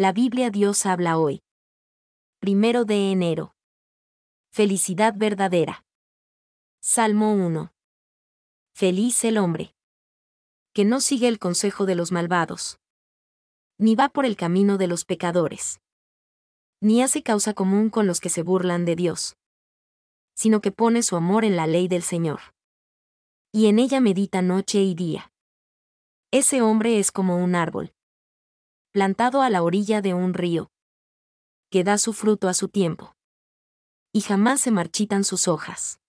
La Biblia Dios habla hoy. Primero de enero. Felicidad verdadera. Salmo 1. Feliz el hombre. Que no sigue el consejo de los malvados. Ni va por el camino de los pecadores. Ni hace causa común con los que se burlan de Dios. Sino que pone su amor en la ley del Señor. Y en ella medita noche y día. Ese hombre es como un árbol, plantado a la orilla de un río, que da su fruto a su tiempo. Y jamás se marchitan sus hojas.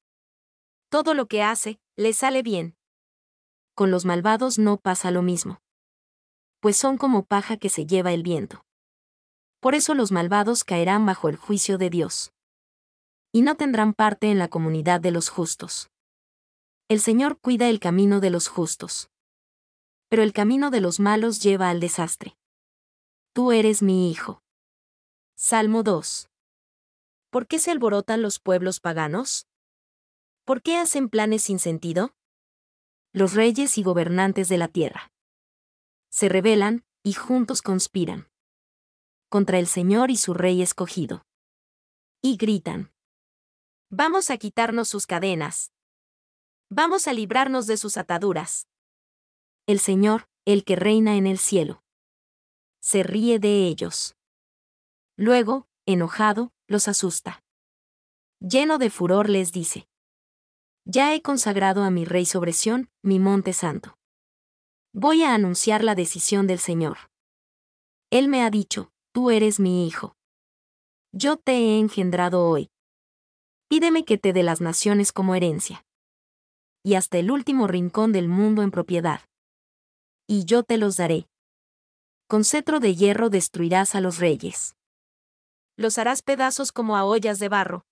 Todo lo que hace, le sale bien. Con los malvados no pasa lo mismo. Pues son como paja que se lleva el viento. Por eso los malvados caerán bajo el juicio de Dios. Y no tendrán parte en la comunidad de los justos. El Señor cuida el camino de los justos. Pero el camino de los malos lleva al desastre. Tú eres mi hijo. Salmo 2. ¿Por qué se alborotan los pueblos paganos? ¿Por qué hacen planes sin sentido? Los reyes y gobernantes de la tierra. Se rebelan, y juntos conspiran. Contra el Señor y su Rey escogido. Y gritan. Vamos a quitarnos sus cadenas. Vamos a librarnos de sus ataduras. El Señor, el que reina en el cielo se ríe de ellos. Luego, enojado, los asusta. Lleno de furor les dice, Ya he consagrado a mi rey sobre Sión, mi monte santo. Voy a anunciar la decisión del Señor. Él me ha dicho, tú eres mi hijo. Yo te he engendrado hoy. Pídeme que te dé las naciones como herencia. Y hasta el último rincón del mundo en propiedad. Y yo te los daré con cetro de hierro destruirás a los reyes. Los harás pedazos como a ollas de barro.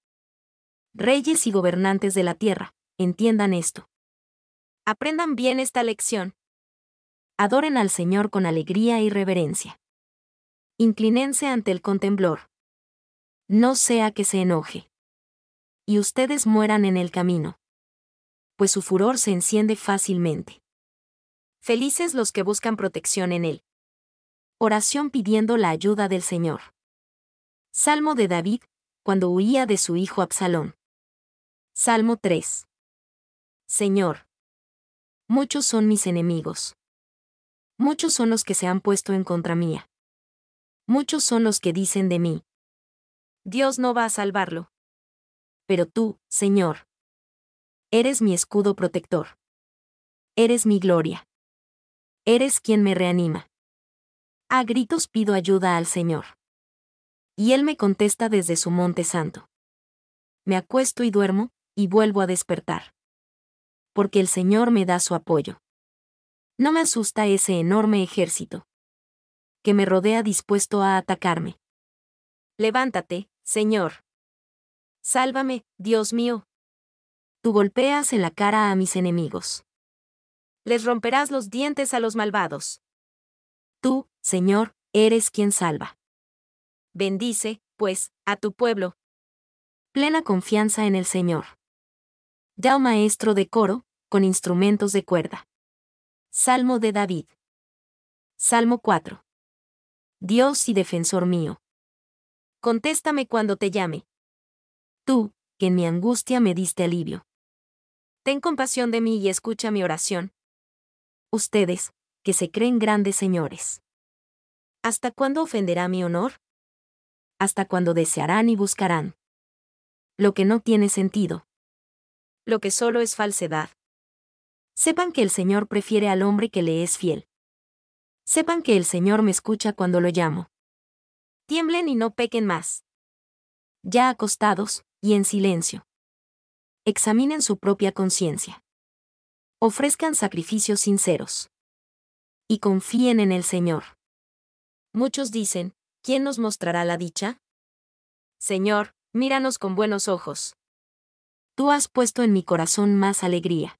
Reyes y gobernantes de la tierra, entiendan esto. Aprendan bien esta lección. Adoren al Señor con alegría y reverencia. Inclínense ante el contemblor. No sea que se enoje. Y ustedes mueran en el camino. Pues su furor se enciende fácilmente. Felices los que buscan protección en él. Oración pidiendo la ayuda del Señor. Salmo de David, cuando huía de su hijo Absalón. Salmo 3. Señor. Muchos son mis enemigos. Muchos son los que se han puesto en contra mía. Muchos son los que dicen de mí. Dios no va a salvarlo. Pero tú, Señor, eres mi escudo protector. Eres mi gloria. Eres quien me reanima. A gritos pido ayuda al Señor. Y Él me contesta desde su monte santo. Me acuesto y duermo, y vuelvo a despertar. Porque el Señor me da su apoyo. No me asusta ese enorme ejército. Que me rodea dispuesto a atacarme. Levántate, Señor. Sálvame, Dios mío. Tú golpeas en la cara a mis enemigos. Les romperás los dientes a los malvados. Tú, Señor, eres quien salva. Bendice, pues, a tu pueblo. Plena confianza en el Señor. Ya oh maestro de coro, con instrumentos de cuerda. Salmo de David. Salmo 4. Dios y defensor mío. Contéstame cuando te llame. Tú, que en mi angustia me diste alivio. Ten compasión de mí y escucha mi oración. Ustedes, que se creen grandes señores. ¿Hasta cuándo ofenderá mi honor? Hasta cuándo desearán y buscarán. Lo que no tiene sentido. Lo que solo es falsedad. Sepan que el Señor prefiere al hombre que le es fiel. Sepan que el Señor me escucha cuando lo llamo. Tiemblen y no pequen más. Ya acostados, y en silencio. Examinen su propia conciencia. Ofrezcan sacrificios sinceros y confíen en el Señor. Muchos dicen, ¿quién nos mostrará la dicha? Señor, míranos con buenos ojos. Tú has puesto en mi corazón más alegría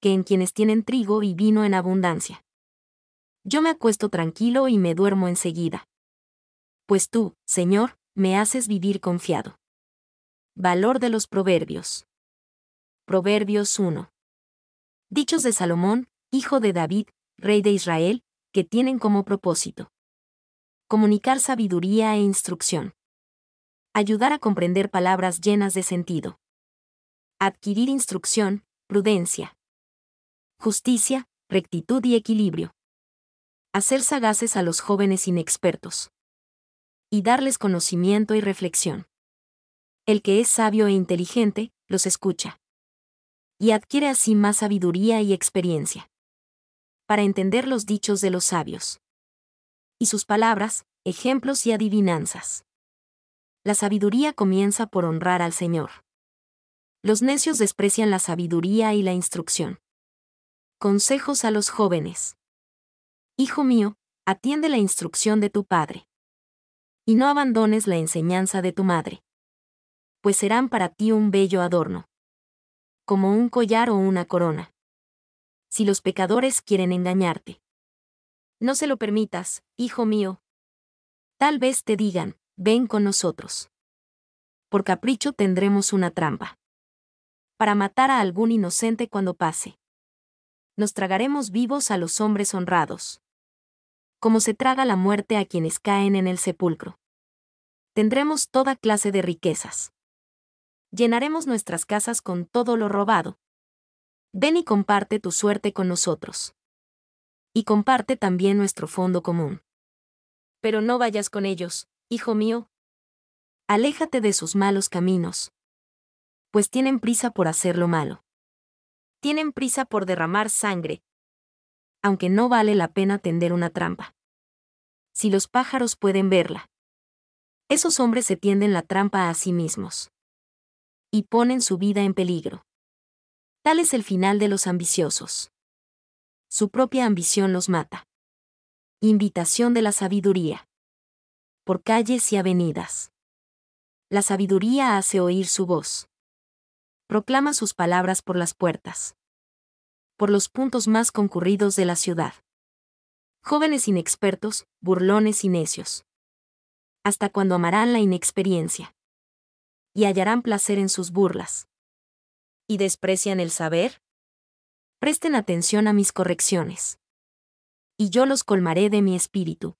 que en quienes tienen trigo y vino en abundancia. Yo me acuesto tranquilo y me duermo enseguida. Pues tú, Señor, me haces vivir confiado. Valor de los Proverbios. Proverbios 1. Dichos de Salomón, hijo de David, rey de Israel, que tienen como propósito comunicar sabiduría e instrucción, ayudar a comprender palabras llenas de sentido, adquirir instrucción, prudencia, justicia, rectitud y equilibrio, hacer sagaces a los jóvenes inexpertos y darles conocimiento y reflexión. El que es sabio e inteligente, los escucha y adquiere así más sabiduría y experiencia para entender los dichos de los sabios. Y sus palabras, ejemplos y adivinanzas. La sabiduría comienza por honrar al Señor. Los necios desprecian la sabiduría y la instrucción. Consejos a los jóvenes. Hijo mío, atiende la instrucción de tu padre. Y no abandones la enseñanza de tu madre. Pues serán para ti un bello adorno. Como un collar o una corona si los pecadores quieren engañarte. No se lo permitas, hijo mío. Tal vez te digan, ven con nosotros. Por capricho tendremos una trampa. Para matar a algún inocente cuando pase. Nos tragaremos vivos a los hombres honrados. Como se traga la muerte a quienes caen en el sepulcro. Tendremos toda clase de riquezas. Llenaremos nuestras casas con todo lo robado. Ven y comparte tu suerte con nosotros. Y comparte también nuestro fondo común. Pero no vayas con ellos, hijo mío. Aléjate de sus malos caminos. Pues tienen prisa por hacer lo malo. Tienen prisa por derramar sangre. Aunque no vale la pena tender una trampa. Si los pájaros pueden verla. Esos hombres se tienden la trampa a sí mismos. Y ponen su vida en peligro. Tal es el final de los ambiciosos. Su propia ambición los mata. Invitación de la sabiduría. Por calles y avenidas. La sabiduría hace oír su voz. Proclama sus palabras por las puertas. Por los puntos más concurridos de la ciudad. Jóvenes inexpertos, burlones y necios. Hasta cuando amarán la inexperiencia. Y hallarán placer en sus burlas y desprecian el saber? Presten atención a mis correcciones. Y yo los colmaré de mi espíritu.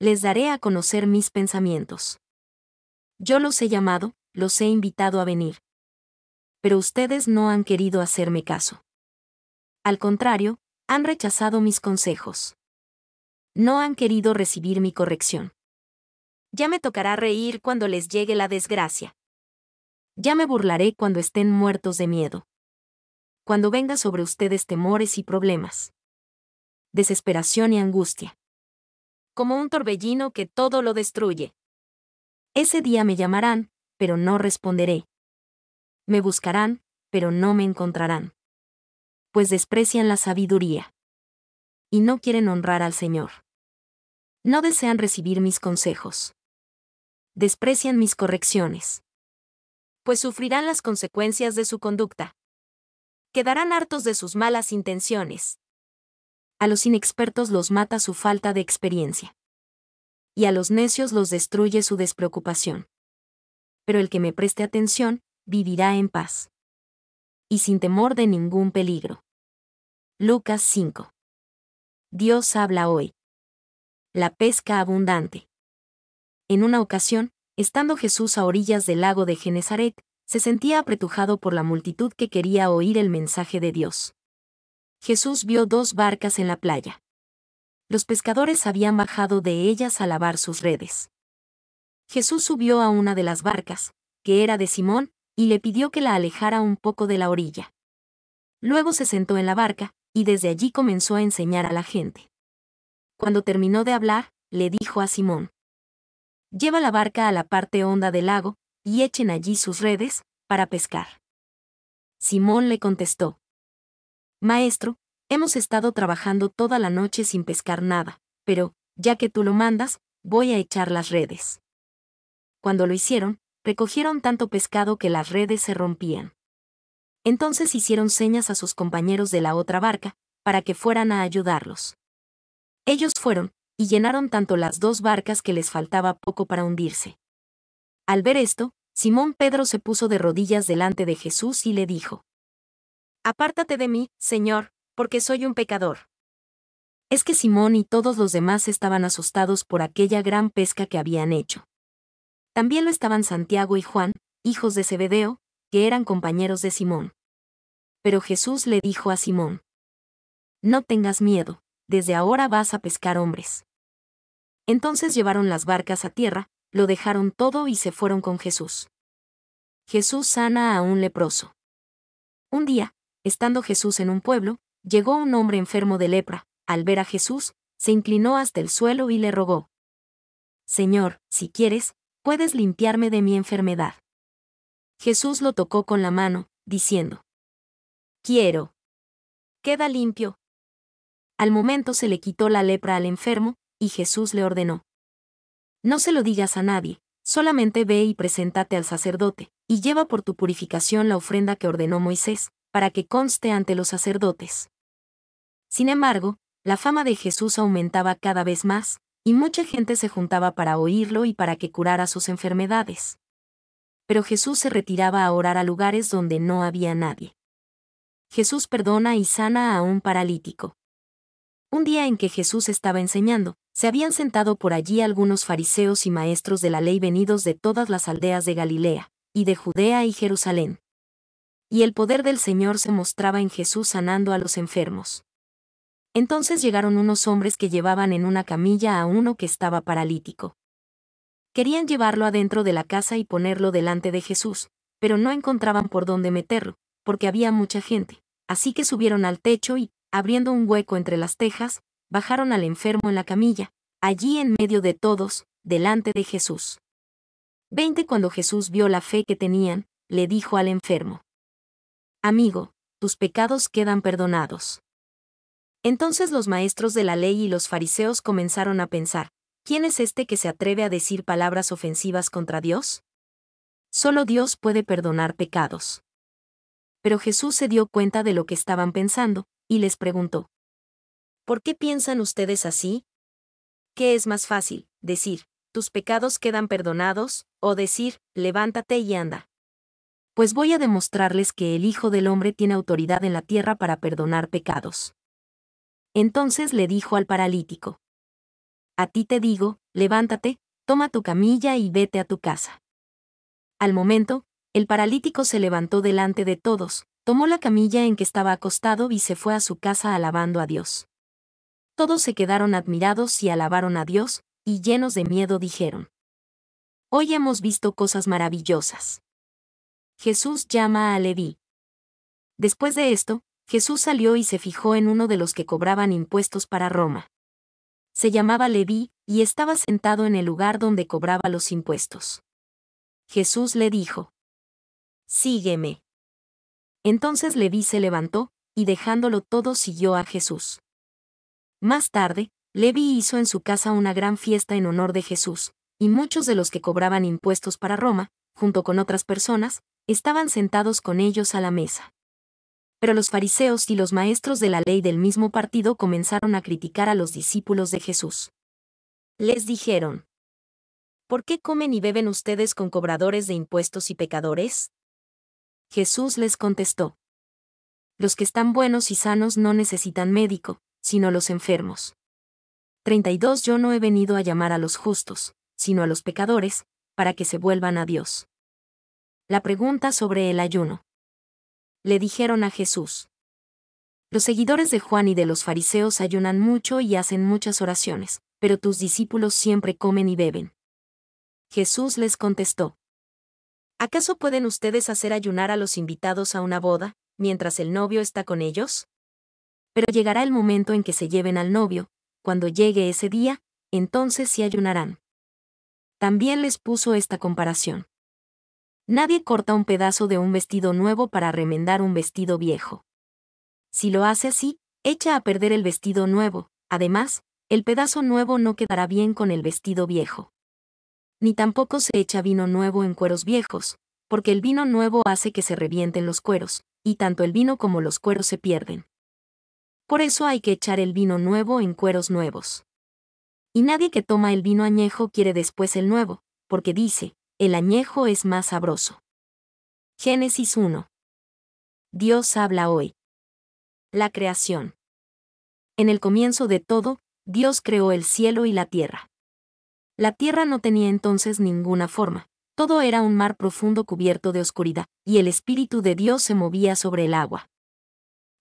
Les daré a conocer mis pensamientos. Yo los he llamado, los he invitado a venir. Pero ustedes no han querido hacerme caso. Al contrario, han rechazado mis consejos. No han querido recibir mi corrección. Ya me tocará reír cuando les llegue la desgracia. Ya me burlaré cuando estén muertos de miedo. Cuando venga sobre ustedes temores y problemas. Desesperación y angustia. Como un torbellino que todo lo destruye. Ese día me llamarán, pero no responderé. Me buscarán, pero no me encontrarán. Pues desprecian la sabiduría. Y no quieren honrar al Señor. No desean recibir mis consejos. Desprecian mis correcciones pues sufrirán las consecuencias de su conducta. Quedarán hartos de sus malas intenciones. A los inexpertos los mata su falta de experiencia. Y a los necios los destruye su despreocupación. Pero el que me preste atención, vivirá en paz. Y sin temor de ningún peligro. Lucas 5. Dios habla hoy. La pesca abundante. En una ocasión, Estando Jesús a orillas del lago de Genezaret, se sentía apretujado por la multitud que quería oír el mensaje de Dios. Jesús vio dos barcas en la playa. Los pescadores habían bajado de ellas a lavar sus redes. Jesús subió a una de las barcas, que era de Simón, y le pidió que la alejara un poco de la orilla. Luego se sentó en la barca, y desde allí comenzó a enseñar a la gente. Cuando terminó de hablar, le dijo a Simón, lleva la barca a la parte honda del lago, y echen allí sus redes, para pescar. Simón le contestó. Maestro, hemos estado trabajando toda la noche sin pescar nada, pero, ya que tú lo mandas, voy a echar las redes. Cuando lo hicieron, recogieron tanto pescado que las redes se rompían. Entonces hicieron señas a sus compañeros de la otra barca, para que fueran a ayudarlos. Ellos fueron, y llenaron tanto las dos barcas que les faltaba poco para hundirse. Al ver esto, Simón Pedro se puso de rodillas delante de Jesús y le dijo, Apártate de mí, Señor, porque soy un pecador. Es que Simón y todos los demás estaban asustados por aquella gran pesca que habían hecho. También lo estaban Santiago y Juan, hijos de Zebedeo, que eran compañeros de Simón. Pero Jesús le dijo a Simón, No tengas miedo, desde ahora vas a pescar hombres. Entonces llevaron las barcas a tierra, lo dejaron todo y se fueron con Jesús. Jesús sana a un leproso. Un día, estando Jesús en un pueblo, llegó un hombre enfermo de lepra, al ver a Jesús, se inclinó hasta el suelo y le rogó. Señor, si quieres, puedes limpiarme de mi enfermedad. Jesús lo tocó con la mano, diciendo, Quiero. Queda limpio. Al momento se le quitó la lepra al enfermo, y Jesús le ordenó. No se lo digas a nadie, solamente ve y preséntate al sacerdote, y lleva por tu purificación la ofrenda que ordenó Moisés, para que conste ante los sacerdotes. Sin embargo, la fama de Jesús aumentaba cada vez más, y mucha gente se juntaba para oírlo y para que curara sus enfermedades. Pero Jesús se retiraba a orar a lugares donde no había nadie. Jesús perdona y sana a un paralítico. Un día en que Jesús estaba enseñando, se habían sentado por allí algunos fariseos y maestros de la ley venidos de todas las aldeas de Galilea, y de Judea y Jerusalén. Y el poder del Señor se mostraba en Jesús sanando a los enfermos. Entonces llegaron unos hombres que llevaban en una camilla a uno que estaba paralítico. Querían llevarlo adentro de la casa y ponerlo delante de Jesús, pero no encontraban por dónde meterlo, porque había mucha gente, así que subieron al techo y, abriendo un hueco entre las tejas, bajaron al enfermo en la camilla, allí en medio de todos, delante de Jesús. 20 Cuando Jesús vio la fe que tenían, le dijo al enfermo, Amigo, tus pecados quedan perdonados. Entonces los maestros de la ley y los fariseos comenzaron a pensar, ¿quién es este que se atreve a decir palabras ofensivas contra Dios? Solo Dios puede perdonar pecados. Pero Jesús se dio cuenta de lo que estaban pensando, y les preguntó, ¿Por qué piensan ustedes así? ¿Qué es más fácil, decir, tus pecados quedan perdonados, o decir, levántate y anda? Pues voy a demostrarles que el Hijo del Hombre tiene autoridad en la tierra para perdonar pecados. Entonces le dijo al paralítico, A ti te digo, levántate, toma tu camilla y vete a tu casa. Al momento, el paralítico se levantó delante de todos, tomó la camilla en que estaba acostado y se fue a su casa alabando a Dios todos se quedaron admirados y alabaron a Dios, y llenos de miedo dijeron. Hoy hemos visto cosas maravillosas. Jesús llama a Leví. Después de esto, Jesús salió y se fijó en uno de los que cobraban impuestos para Roma. Se llamaba Leví, y estaba sentado en el lugar donde cobraba los impuestos. Jesús le dijo, Sígueme. Entonces Leví se levantó, y dejándolo todo siguió a Jesús. Más tarde, Levi hizo en su casa una gran fiesta en honor de Jesús, y muchos de los que cobraban impuestos para Roma, junto con otras personas, estaban sentados con ellos a la mesa. Pero los fariseos y los maestros de la ley del mismo partido comenzaron a criticar a los discípulos de Jesús. Les dijeron, ¿Por qué comen y beben ustedes con cobradores de impuestos y pecadores? Jesús les contestó, Los que están buenos y sanos no necesitan médico, sino los enfermos. 32 Yo no he venido a llamar a los justos, sino a los pecadores, para que se vuelvan a Dios. La pregunta sobre el ayuno. Le dijeron a Jesús. Los seguidores de Juan y de los fariseos ayunan mucho y hacen muchas oraciones, pero tus discípulos siempre comen y beben. Jesús les contestó. ¿Acaso pueden ustedes hacer ayunar a los invitados a una boda, mientras el novio está con ellos? Pero llegará el momento en que se lleven al novio, cuando llegue ese día, entonces se ayunarán. También les puso esta comparación. Nadie corta un pedazo de un vestido nuevo para remendar un vestido viejo. Si lo hace así, echa a perder el vestido nuevo, además, el pedazo nuevo no quedará bien con el vestido viejo. Ni tampoco se echa vino nuevo en cueros viejos, porque el vino nuevo hace que se revienten los cueros, y tanto el vino como los cueros se pierden. Por eso hay que echar el vino nuevo en cueros nuevos. Y nadie que toma el vino añejo quiere después el nuevo, porque dice, el añejo es más sabroso. Génesis 1. Dios habla hoy. La creación. En el comienzo de todo, Dios creó el cielo y la tierra. La tierra no tenía entonces ninguna forma, todo era un mar profundo cubierto de oscuridad, y el Espíritu de Dios se movía sobre el agua.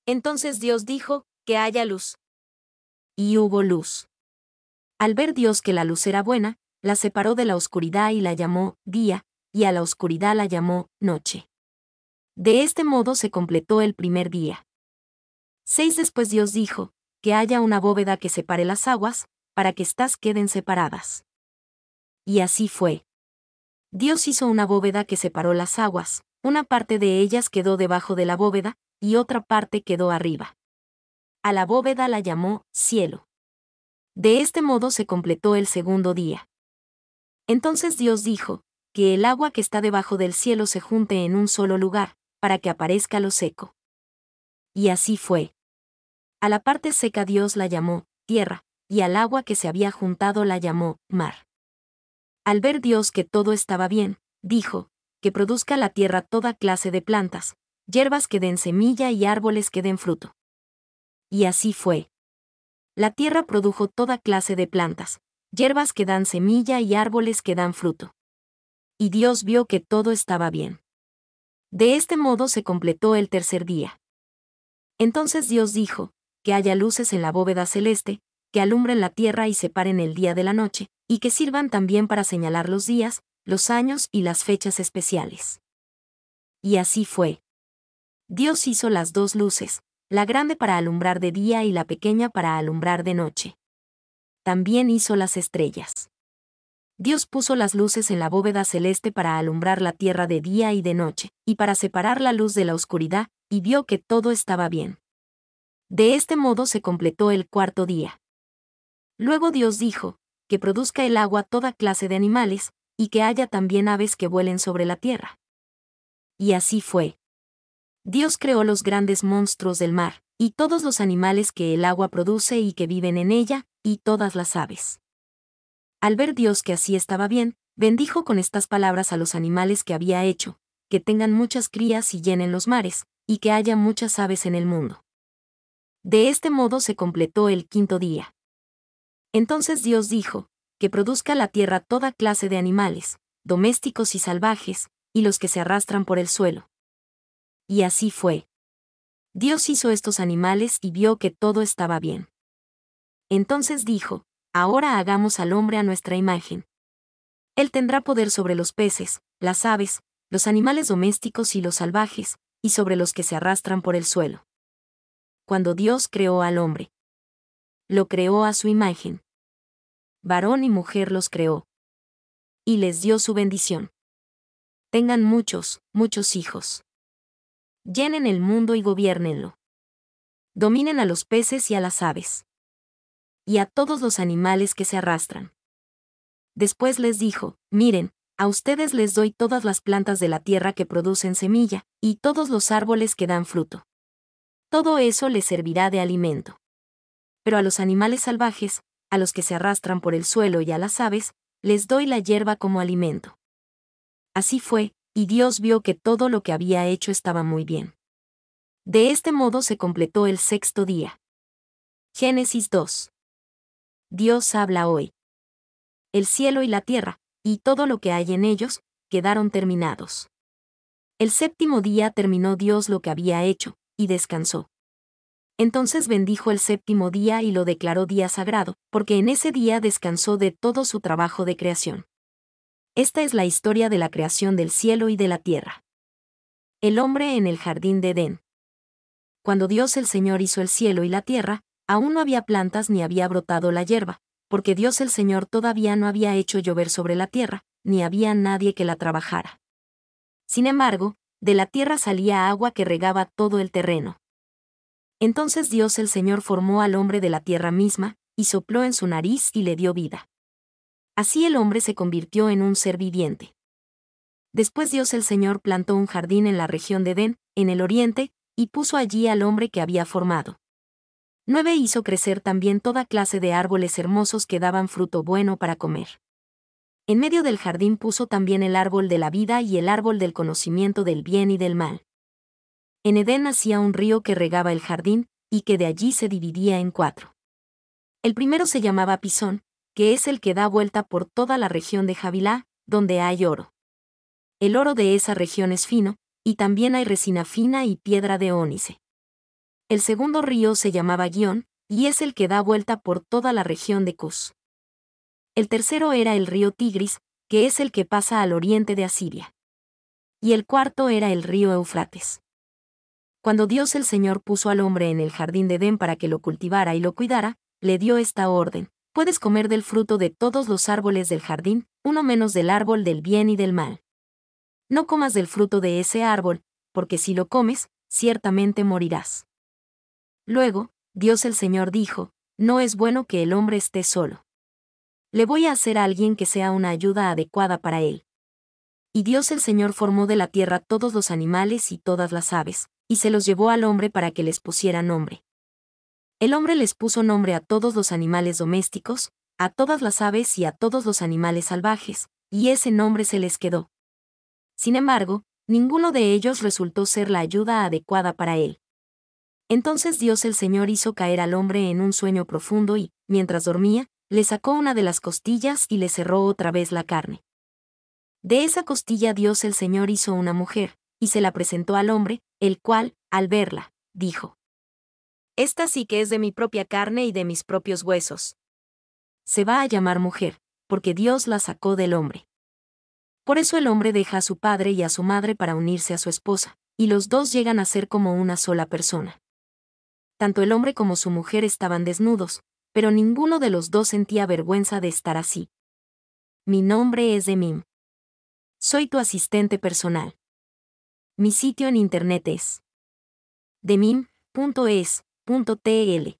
Entonces Dios dijo, que haya luz. Y hubo luz. Al ver Dios que la luz era buena, la separó de la oscuridad y la llamó día, y a la oscuridad la llamó noche. De este modo se completó el primer día. Seis después Dios dijo, que haya una bóveda que separe las aguas, para que éstas queden separadas. Y así fue. Dios hizo una bóveda que separó las aguas, una parte de ellas quedó debajo de la bóveda, y otra parte quedó arriba a la bóveda la llamó cielo. De este modo se completó el segundo día. Entonces Dios dijo, que el agua que está debajo del cielo se junte en un solo lugar, para que aparezca lo seco. Y así fue. A la parte seca Dios la llamó tierra, y al agua que se había juntado la llamó mar. Al ver Dios que todo estaba bien, dijo, que produzca la tierra toda clase de plantas, hierbas que den semilla y árboles que den fruto. Y así fue. La tierra produjo toda clase de plantas, hierbas que dan semilla y árboles que dan fruto. Y Dios vio que todo estaba bien. De este modo se completó el tercer día. Entonces Dios dijo, que haya luces en la bóveda celeste, que alumbren la tierra y separen el día de la noche, y que sirvan también para señalar los días, los años y las fechas especiales. Y así fue. Dios hizo las dos luces, la grande para alumbrar de día y la pequeña para alumbrar de noche. También hizo las estrellas. Dios puso las luces en la bóveda celeste para alumbrar la tierra de día y de noche, y para separar la luz de la oscuridad, y vio que todo estaba bien. De este modo se completó el cuarto día. Luego Dios dijo, que produzca el agua toda clase de animales, y que haya también aves que vuelen sobre la tierra. Y así fue. Dios creó los grandes monstruos del mar, y todos los animales que el agua produce y que viven en ella, y todas las aves. Al ver Dios que así estaba bien, bendijo con estas palabras a los animales que había hecho, que tengan muchas crías y llenen los mares, y que haya muchas aves en el mundo. De este modo se completó el quinto día. Entonces Dios dijo, que produzca la tierra toda clase de animales, domésticos y salvajes, y los que se arrastran por el suelo, y así fue. Dios hizo estos animales y vio que todo estaba bien. Entonces dijo, Ahora hagamos al hombre a nuestra imagen. Él tendrá poder sobre los peces, las aves, los animales domésticos y los salvajes, y sobre los que se arrastran por el suelo. Cuando Dios creó al hombre, lo creó a su imagen. Varón y mujer los creó. Y les dio su bendición. Tengan muchos, muchos hijos llenen el mundo y gobiernenlo. Dominen a los peces y a las aves. Y a todos los animales que se arrastran. Después les dijo, miren, a ustedes les doy todas las plantas de la tierra que producen semilla, y todos los árboles que dan fruto. Todo eso les servirá de alimento. Pero a los animales salvajes, a los que se arrastran por el suelo y a las aves, les doy la hierba como alimento. Así fue, y Dios vio que todo lo que había hecho estaba muy bien. De este modo se completó el sexto día. Génesis 2. Dios habla hoy. El cielo y la tierra, y todo lo que hay en ellos, quedaron terminados. El séptimo día terminó Dios lo que había hecho, y descansó. Entonces bendijo el séptimo día y lo declaró día sagrado, porque en ese día descansó de todo su trabajo de creación. Esta es la historia de la creación del cielo y de la tierra. El hombre en el jardín de Edén. Cuando Dios el Señor hizo el cielo y la tierra, aún no había plantas ni había brotado la hierba, porque Dios el Señor todavía no había hecho llover sobre la tierra, ni había nadie que la trabajara. Sin embargo, de la tierra salía agua que regaba todo el terreno. Entonces Dios el Señor formó al hombre de la tierra misma, y sopló en su nariz y le dio vida. Así el hombre se convirtió en un ser viviente. Después Dios el Señor plantó un jardín en la región de Edén, en el oriente, y puso allí al hombre que había formado. 9 hizo crecer también toda clase de árboles hermosos que daban fruto bueno para comer. En medio del jardín puso también el árbol de la vida y el árbol del conocimiento del bien y del mal. En Edén hacía un río que regaba el jardín, y que de allí se dividía en cuatro. El primero se llamaba Pisón, que es el que da vuelta por toda la región de Javilá, donde hay oro. El oro de esa región es fino, y también hay resina fina y piedra de ónice. El segundo río se llamaba Guión, y es el que da vuelta por toda la región de Cus. El tercero era el río Tigris, que es el que pasa al oriente de Asiria. Y el cuarto era el río Eufrates. Cuando Dios el Señor puso al hombre en el jardín de Edén para que lo cultivara y lo cuidara, le dio esta orden puedes comer del fruto de todos los árboles del jardín, uno menos del árbol del bien y del mal. No comas del fruto de ese árbol, porque si lo comes, ciertamente morirás. Luego, Dios el Señor dijo, No es bueno que el hombre esté solo. Le voy a hacer a alguien que sea una ayuda adecuada para él. Y Dios el Señor formó de la tierra todos los animales y todas las aves, y se los llevó al hombre para que les pusiera nombre. El hombre les puso nombre a todos los animales domésticos, a todas las aves y a todos los animales salvajes, y ese nombre se les quedó. Sin embargo, ninguno de ellos resultó ser la ayuda adecuada para él. Entonces Dios el Señor hizo caer al hombre en un sueño profundo y, mientras dormía, le sacó una de las costillas y le cerró otra vez la carne. De esa costilla Dios el Señor hizo una mujer, y se la presentó al hombre, el cual, al verla, dijo, esta sí que es de mi propia carne y de mis propios huesos. Se va a llamar mujer, porque Dios la sacó del hombre. Por eso el hombre deja a su padre y a su madre para unirse a su esposa, y los dos llegan a ser como una sola persona. Tanto el hombre como su mujer estaban desnudos, pero ninguno de los dos sentía vergüenza de estar así. Mi nombre es Demim. Soy tu asistente personal. Mi sitio en internet es demim.es, TL